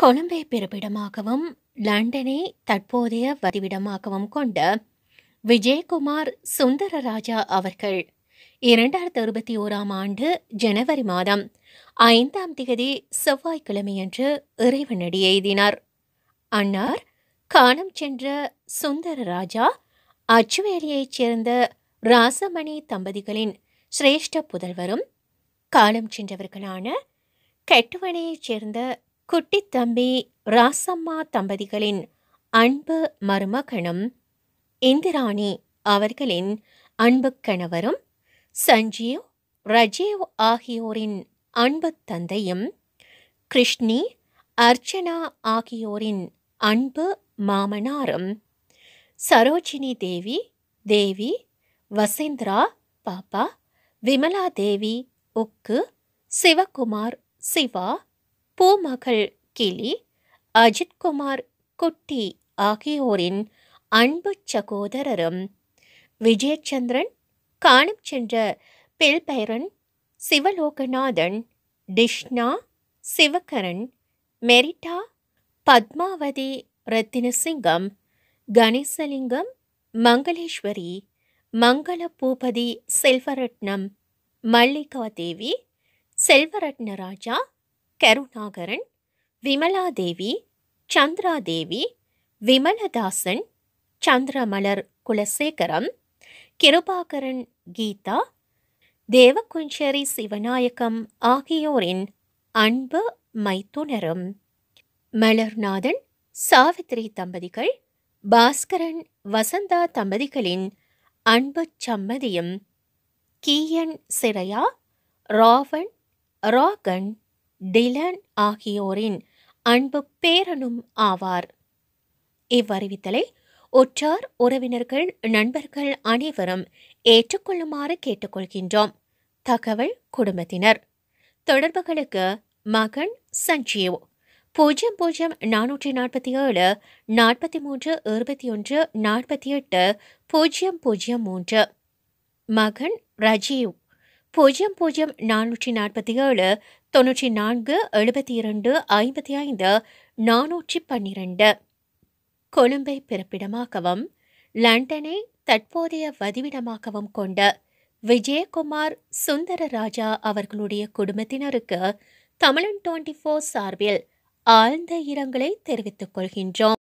கொழும்பை பிறப்பிடமாகவும் லண்டனை தற்போதைய வதிவிடமாகவும் கொண்ட விஜயகுமார் சுந்தரராஜா அவர்கள் இரண்டாயிரத்தி இருபத்தி ஓராம் ஆண்டு ஜனவரி மாதம் ஐந்தாம் திகதி செவ்வாய்க்கிழமையன்று இறைவனடி எய்தினார் அன்னார் காணம் சென்ற சுந்தரராஜா அச்சுவேலியைச் சேர்ந்த ராசமணி தம்பதிகளின் சிரேஷ்ட புதல்வரும் காலம் சென்றவர்களான கெட்டுவனையைச் சேர்ந்த குட்டி தம்பி ராசம்மா தம்பதிகளின் அன்பு மருமகனும் இந்திராணி அவர்களின் அன்பு கணவரும் சஞ்சீவ் ரஜீவ் ஆகியோரின் அன்பு தந்தையும் கிருஷ்ணி அர்ச்சனா ஆகியோரின் அன்பு மாமனாரும் சரோஜினி தேவி தேவி வசேந்திரா பாப்பா விமலா தேவி உக்கு சிவகுமார் சிவா பூமகள் கிளி அஜித்குமார் குட்டி ஆகியோரின் அன்பு சகோதரரும் விஜயச்சந்திரன் காணும் சென்ற பில்பைரன் சிவலோகநாதன் டிஷ்னா சிவகரன் மெரிட்டா பத்மாவதி ரத்தினசிங்கம் கணேசலிங்கம் மங்களேஸ்வரி மங்கள பூபதி செல்வரட்னம் மல்லிகா தேவி செல்வரட்னராஜா கருணாகரன் விமலாதேவி சந்திராதேவி விமலதாசன் சந்திரமலர் குலசேகரம் கிருபாகரன் கீதா தேவக்குஞ்சேரி சிவநாயகம் ஆகியோரின் அன்பு மைத்துனரும் மலர்நாதன் சாவித்ரி தம்பதிகள் பாஸ்கரன் வசந்தா தம்பதிகளின் அன்பு சம்மதியும் கீயன் சிறையா ராவன் ராகன் டிலன் ஆகியோரின் அன்பு பேரனும் ஆவார் இவ்வறிவித்தலை ஒற்றார் உறவினர்கள் நண்பர்கள் அனைவரும் ஏற்றுக்கொள்ளுமாறு கேட்டுக்கொள்கின்றோம் தகவல் குடும்பத்தினர் தொடர்புகளுக்கு மகன் சஞ்சீவ் பூஜ்ஜியம் பூஜ்ஜியம் நானூற்றி நாற்பத்தி ஏழு நாற்பத்தி மூன்று இருபத்தி ஒன்று நாற்பத்தி எட்டு பூஜ்ஜியம் பூஜ்ஜியம் மூன்று மகன் ரஜீவ் பூஜ்ஜியம் பூஜ்ஜியம் நானூற்றி நாற்பத்தி ஏழு தொன்னூற்றி நான்கு எழுபத்தி இரண்டு ஐம்பத்தி ஐந்து நானூற்றி பன்னிரண்டு கொழும்பை பிறப்பிடமாகவும் லண்டனை தற்போதைய வதிவிடமாகவும் கொண்ட விஜயகுமார் சுந்தர ராஜா அவர்களுடைய குடும்பத்தினருக்கு தமிழன் டுவெண்டி ஃபோர் சார்பில் ஆழ்ந்த இரங்கலை தெரிவித்துக் கொள்கின்றோம்